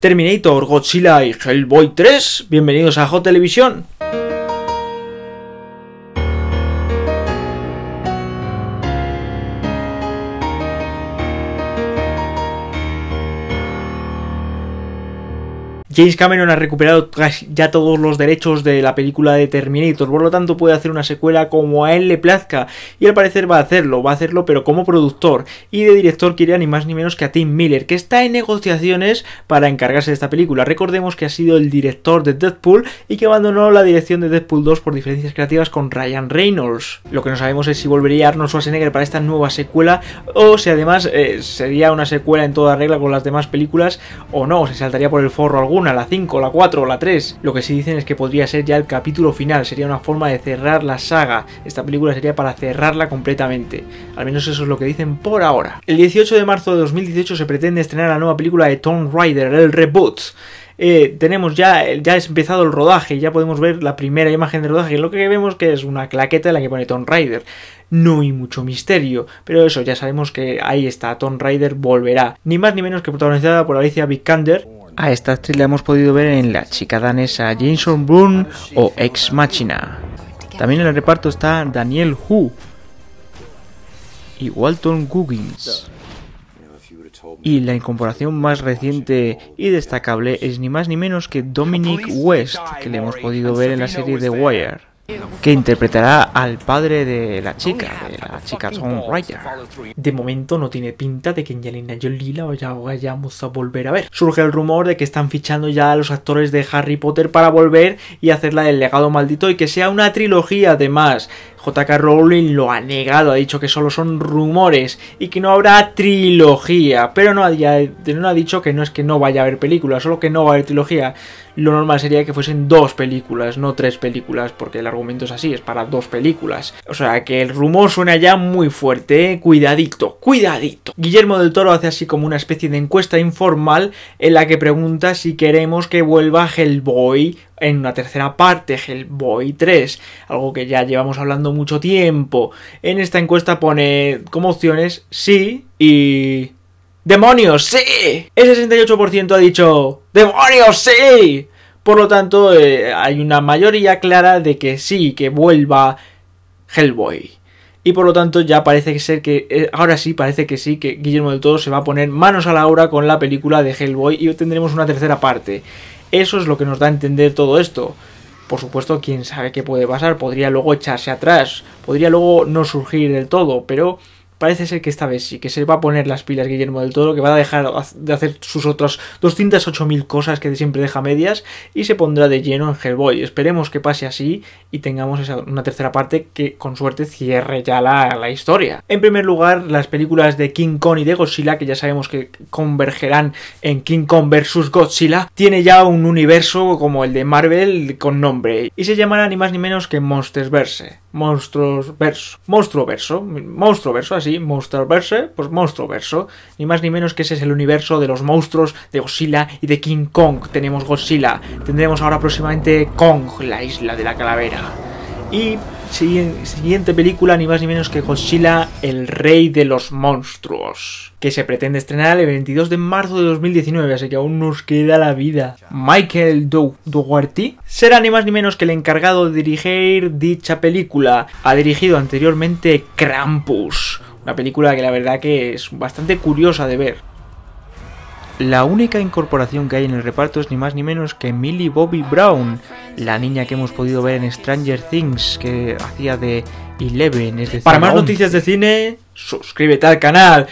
Terminator, Godzilla y Hellboy 3. Bienvenidos a J James Cameron ha recuperado ya todos los derechos de la película de Terminator, por lo tanto puede hacer una secuela como a él le plazca y al parecer va a hacerlo, va a hacerlo pero como productor y de director quería ni más ni menos que a Tim Miller que está en negociaciones para encargarse de esta película. Recordemos que ha sido el director de Deadpool y que abandonó la dirección de Deadpool 2 por diferencias creativas con Ryan Reynolds. Lo que no sabemos es si volvería Arnold Schwarzenegger para esta nueva secuela o si además eh, sería una secuela en toda regla con las demás películas o no, se saltaría por el forro alguna la 5, la 4 o la 3. Lo que sí dicen es que podría ser ya el capítulo final, sería una forma de cerrar la saga. Esta película sería para cerrarla completamente. Al menos eso es lo que dicen por ahora. El 18 de marzo de 2018 se pretende estrenar la nueva película de Tomb Raider, el reboot. Eh, tenemos ya, ya empezado el rodaje, ya podemos ver la primera imagen de rodaje, lo que vemos que es una claqueta en la que pone Tomb Raider. No hay mucho misterio, pero eso, ya sabemos que ahí está, Tomb Raider volverá. Ni más ni menos que protagonizada por Alicia Vikander a esta actriz la hemos podido ver en la chica danesa Jameson Boone o Ex Machina. También en el reparto está Daniel Hu y Walton Guggins. Y la incorporación más reciente y destacable es ni más ni menos que Dominic West, que le hemos podido ver en la serie The Wire que interpretará al padre de la chica, de la chica Tom Ryder. De momento no tiene pinta de que Angelina Jolie la vayamos a volver a ver. Surge el rumor de que están fichando ya a los actores de Harry Potter para volver y hacerla del legado maldito y que sea una trilogía además. JK Rowling lo ha negado, ha dicho que solo son rumores y que no habrá trilogía, pero no ha, dicho que no es que no vaya a haber películas, solo que no va a haber trilogía. Lo normal sería que fuesen dos películas, no tres películas, porque el Momentos así, es para dos películas. O sea que el rumor suena ya muy fuerte, ¿eh? cuidadito, cuidadito. Guillermo del Toro hace así como una especie de encuesta informal en la que pregunta si queremos que vuelva Hellboy en una tercera parte, Hellboy 3, algo que ya llevamos hablando mucho tiempo. En esta encuesta pone como opciones sí y... ¡Demonios, sí! El 68% ha dicho ¡Demonios, sí! Por lo tanto, eh, hay una mayoría clara de que sí, que vuelva Hellboy. Y por lo tanto ya parece ser que, eh, ahora sí, parece que sí, que Guillermo del Todo se va a poner manos a la obra con la película de Hellboy y tendremos una tercera parte. Eso es lo que nos da a entender todo esto. Por supuesto, quién sabe qué puede pasar, podría luego echarse atrás, podría luego no surgir del todo, pero parece ser que esta vez sí, que se va a poner las pilas Guillermo del Toro, que va a dejar de hacer sus otras 208.000 cosas que siempre deja medias y se pondrá de lleno en Hellboy. Esperemos que pase así y tengamos una tercera parte que con suerte cierre ya la, la historia. En primer lugar, las películas de King Kong y de Godzilla, que ya sabemos que convergerán en King Kong vs. Godzilla, tiene ya un universo como el de Marvel con nombre y se llamará ni más ni menos que Monsters Verse monstruos verso, monstruo verso, monstruo verso, así, monstruo verso, pues monstruo verso, ni más ni menos que ese es el universo de los monstruos de Godzilla y de King Kong. Tenemos Godzilla, tendremos ahora próximamente Kong, la isla de la calavera. Y siguiente película ni más ni menos que Godzilla, el rey de los monstruos, que se pretende estrenar el 22 de marzo de 2019, así que aún nos queda la vida. Michael Dougherty será ni más ni menos que el encargado de dirigir dicha película. Ha dirigido anteriormente Krampus, una película que la verdad que es bastante curiosa de ver. La única incorporación que hay en el reparto es ni más ni menos que Millie Bobby Brown, la niña que hemos podido ver en Stranger Things, que hacía de Eleven. Es Para más noticias de cine, suscríbete al canal